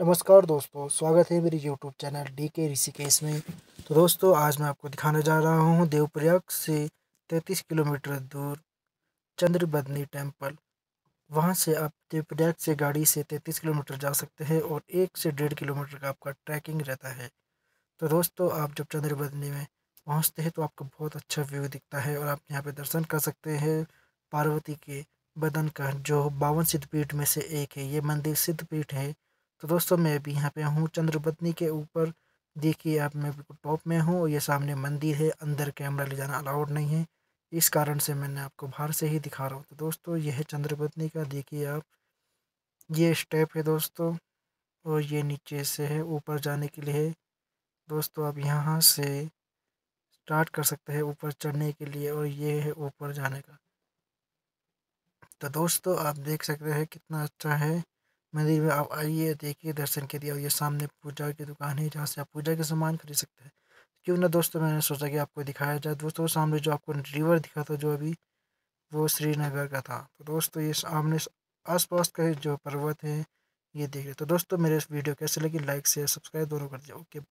नमस्कार दोस्तों स्वागत है मेरे यूट्यूब चैनल डी के ऋषिकेश में तो दोस्तों आज मैं आपको दिखाने जा रहा हूँ देवप्रयाग से तैंतीस किलोमीटर दूर चंद्रबदनी टेम्पल वहाँ से आप देवप्रयाग से गाड़ी से तैंतीस किलोमीटर जा सकते हैं और एक से डेढ़ किलोमीटर का आपका ट्रैकिंग रहता है तो दोस्तों आप जब चंद्रबदनी में पहुँचते हैं तो आपको बहुत अच्छा व्यू दिखता है और आप यहाँ पर दर्शन कर सकते हैं पार्वती के बदन का जो बावन सिद्धपीठ में से एक है ये मंदिर सिद्धपीठ है तो दोस्तों मैं भी यहाँ पे हूँ चंद्रपत्नी के ऊपर देखिए आप मैं बिल्कुल टॉप में हूँ और ये सामने मंदिर है अंदर कैमरा ले जाना अलाउड नहीं है इस कारण से मैंने आपको बाहर से ही दिखा रहा हूँ तो दोस्तों यह है चंद्रपत्नी का देखिए आप ये स्टेप है दोस्तों और ये नीचे से है ऊपर जाने के लिए दोस्तों आप यहाँ से स्टार्ट कर सकते हैं ऊपर चढ़ने के लिए और ये है ऊपर जाने का तो दोस्तों आप देख सकते हैं कितना अच्छा है मंदिर में आप आइए देखिए दर्शन करिए और ये सामने पूजा की दुकान है जहाँ से आप पूजा के सामान खरीद सकते हैं क्यों ना दोस्तों मैंने सोचा कि आपको दिखाया जाए दोस्तों सामने जो आपको रिवर दिखा था जो अभी वो श्रीनगर का था तो दोस्तों ये सामने आसपास का जो पर्वत है ये देख रहे तो दोस्तों मेरे इस वीडियो कैसे लगी लाइक शेयर सब्सक्राइब दोनों कर दिया ओके